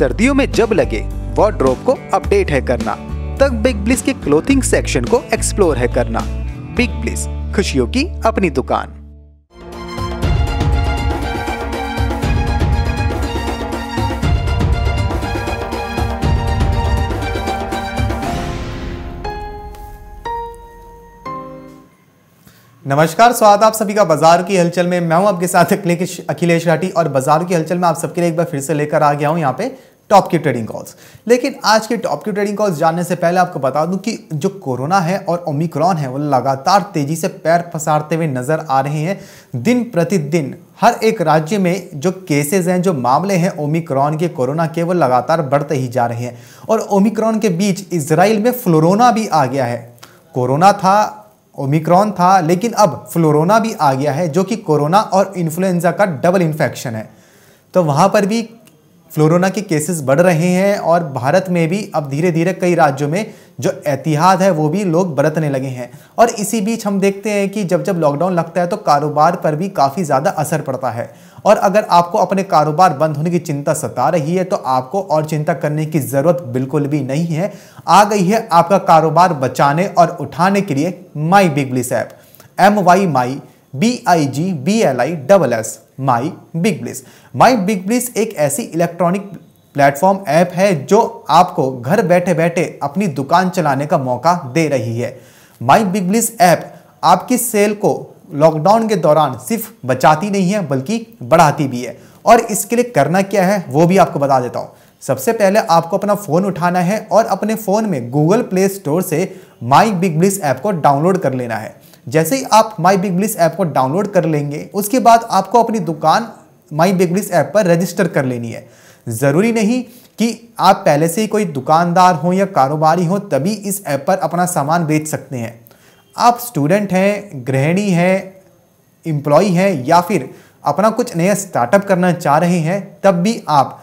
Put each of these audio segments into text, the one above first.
सर्दियों में जब लगे वार्ड्रोब को अपडेट है करना तक बिग ब्लिस के क्लोथिंग सेक्शन को एक्सप्लोर है करना बिग ब्लिस खुशियों की अपनी दुकान नमस्कार स्वागत आप सभी का बाजार की हलचल में मैं हूं आपके साथ अखिलेश राठी और बाजार की हलचल में आप सबके लिए एक बार फिर से लेकर आ गया हूं यहां पे टॉप की ट्रेडिंग कॉल्स लेकिन आज के टॉप की ट्रेडिंग कॉल्स जानने से पहले आपको बता दूं कि जो कोरोना है और ओमिक्रॉन है वो लगातार तेजी से पैर पसारते हुए नजर आ रहे हैं दिन प्रतिदिन हर एक राज्य में जो केसेस हैं जो मामले हैं ओमिक्रॉन के कोरोना के वो लगातार बढ़ते ही जा रहे हैं और ओमिक्रॉन के बीच इसराइल में फ्लोरोना भी आ गया है कोरोना था ओमिक्रॉन था लेकिन अब फ्लोरोना भी आ गया है जो कि कोरोना और इन्फ्लुएंजा का डबल इन्फेक्शन है तो वहाँ पर भी फ्लोरोना के केसेस बढ़ रहे हैं और भारत में भी अब धीरे धीरे कई राज्यों में जो एहतियात है वो भी लोग बरतने लगे हैं और इसी बीच हम देखते हैं कि जब जब लॉकडाउन लगता है तो कारोबार पर भी काफ़ी ज़्यादा असर पड़ता है और अगर आपको अपने कारोबार बंद होने की चिंता सता रही है तो आपको और चिंता करने की ज़रूरत बिल्कुल भी नहीं है आ गई है आपका कारोबार बचाने और उठाने के लिए My Big Bliss app M Y My B I G B L I double S My Big Bliss My Big Bliss एक ऐसी इलेक्ट्रॉनिक प्लेटफॉर्म ऐप है जो आपको घर बैठे बैठे अपनी दुकान चलाने का मौका दे रही है माई बिग ब्लिस ऐप आपकी सेल को लॉकडाउन के दौरान सिर्फ बचाती नहीं है बल्कि बढ़ाती भी है और इसके लिए करना क्या है वो भी आपको बता देता हूँ सबसे पहले आपको अपना फ़ोन उठाना है और अपने फ़ोन में गूगल प्ले स्टोर से माई बिग ब्लिस ऐप को डाउनलोड कर लेना है जैसे ही आप माई बिग ब्लिस ऐप को डाउनलोड कर लेंगे उसके बाद आपको अपनी दुकान माई बिग ब्लिस ऐप पर रजिस्टर कर लेनी है ज़रूरी नहीं कि आप पहले से ही कोई दुकानदार हो या कारोबारी हो तभी इस ऐप पर अपना सामान बेच सकते हैं आप स्टूडेंट हैं गृहिणी हैं एम्प्लॉय हैं या फिर अपना कुछ नया स्टार्टअप करना चाह रहे हैं तब भी आप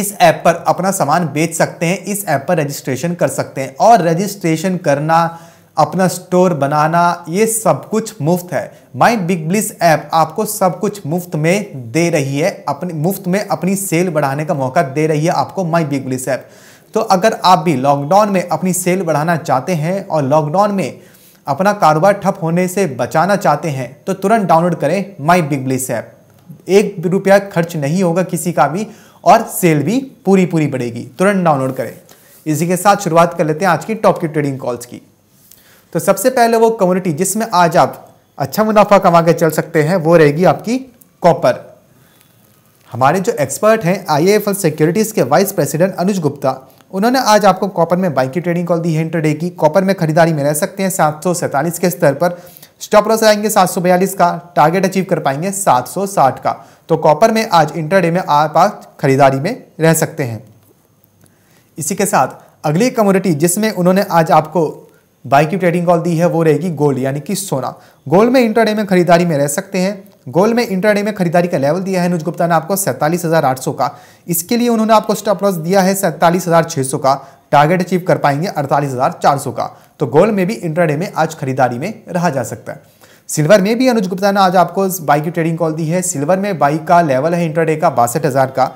इस ऐप पर अपना सामान बेच सकते हैं इस ऐप पर रजिस्ट्रेशन कर सकते हैं और रजिस्ट्रेशन करना अपना स्टोर बनाना ये सब कुछ मुफ्त है माई बिग ब्लिस ऐप आपको सब कुछ मुफ्त में दे रही है अपनी मुफ्त में अपनी सेल बढ़ाने का मौका दे रही है आपको माई बिग ब्लिस ऐप तो अगर आप भी लॉकडाउन में अपनी सेल बढ़ाना चाहते हैं और लॉकडाउन में अपना कारोबार ठप होने से बचाना चाहते हैं तो तुरंत डाउनलोड करें माई बिग ब्लिस ऐप एक रुपया खर्च नहीं होगा किसी का भी और सेल भी पूरी पूरी बढ़ेगी तुरंत डाउनलोड करें इसी के साथ शुरुआत कर लेते हैं आज की टॉप की ट्रेडिंग कॉल्स की तो सबसे पहले वो कम्युनिटी जिसमें आज आप अच्छा मुनाफा कमा के चल सकते हैं वो रहेगी आपकी कॉपर हमारे जो एक्सपर्ट हैं आई सिक्योरिटीज़ के वाइस प्रेसिडेंट अनुज गुप्ता उन्होंने आज आपको कॉपर में बाइक की ट्रेडिंग कॉल दी है इंटरडे की कॉपर में खरीदारी में रह सकते हैं सात के स्तर पर स्टॉप लॉस आएंगे सात का टारगेट अचीव कर पाएंगे सात का तो कॉपर में आज इंटरडे में आप खरीदारी में रह सकते हैं इसी के साथ अगली कम्युनिटी जिसमें उन्होंने आज आपको बाई की ट्रेडिंग कॉल दी है वो रहेगी गोल्ड यानी कि सोना गोल्ड में इंटरडे में खरीदारी में रह सकते हैं गोल्ड में इंटरडे में खरीदारी का लेवल दिया है अनुज गुप्ता ने आपको सैंतालीस हज़ार आठ सौ का इसके लिए उन्होंने आपको स्टॉप लॉस दिया है सैंतालीस हज़ार छह सौ का टारगेट अचीव कर पाएंगे अड़तालीस हज़ार चार सौ का तो गोल्ड में भी इंटरडे में आज खरीदारी में रहा जा सकता है सिल्वर में भी अनुज गुप्ता ने आज आपको बाई की ट्रेडिंग कॉल दी है सिल्वर में बाई का लेवल है इंटरडे का बासठ हज़ार का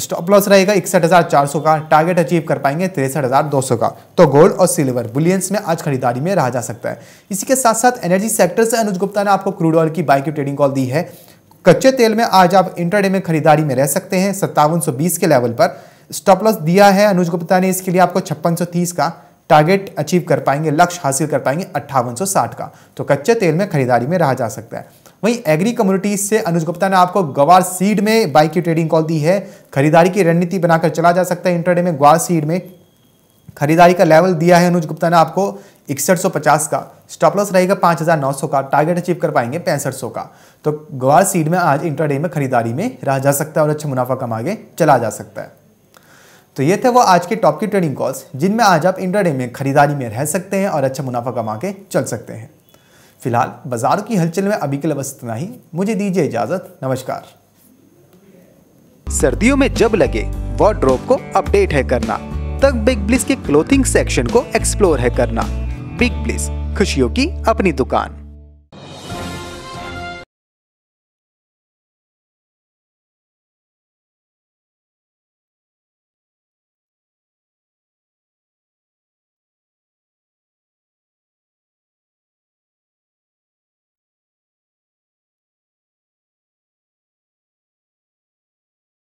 स्टॉप लॉस रहेगा इकसठ हज़ार चार सौ का टारगेट अचीव कर पाएंगे तिरसठ हज़ार दो सौ का तो गोल्ड और सिल्वर बुलियंस में आज खरीदारी में रहा जा सकता है इसी के साथ साथ एनर्जी सेक्टर से अनुज गुप्ता ने आपको क्रूड ऑयल की बाइक की ट्रेडिंग कॉल दी है कच्चे तेल में आज आप इंटरडे में खरीदारी में रह सकते हैं सत्तावन के लेवल पर स्टॉप लॉस दिया है अनुज गुप्ता ने इसके लिए आपको छप्पन का टारगेट अचीव कर पाएंगे लक्ष्य हासिल कर पाएंगे अट्ठावन का तो कच्चे तेल में खरीदारी में रहा जा सकता है वहीं एग्री कम्युनिटीज से अनुज गुप्ता ने आपको ग्वार सीड में बाइक की ट्रेडिंग कॉल दी है खरीदारी की रणनीति बनाकर चला जा सकता है इंटरडे में ग्वार सीड में खरीदारी का लेवल दिया है अनुज गुप्ता ने आपको इकसठ का स्टॉप लॉस रहेगा 5,900 का टारगेट अचीव कर पाएंगे पैंसठ का तो ग्वार सीड में आज इंटरडे में खरीदारी में रहा जा सकता है और अच्छा मुनाफा कमा के चला जा सकता है तो ये थे वो आज के टॉप की ट्रेडिंग कॉल्स जिनमें आज आप इंटरडे में खरीदारी में रह सकते हैं और अच्छा मुनाफा कमा के चल सकते हैं फिलहाल बाजारों की हलचल में अभी के लिए बस इतना ही मुझे दीजिए इजाज़त नमस्कार सर्दियों में जब लगे वार्ड्रोब को अपडेट है करना तब बिग ब्लिस के क्लोथिंग सेक्शन को एक्सप्लोर है करना बिग ब्लिस खुशियों की अपनी दुकान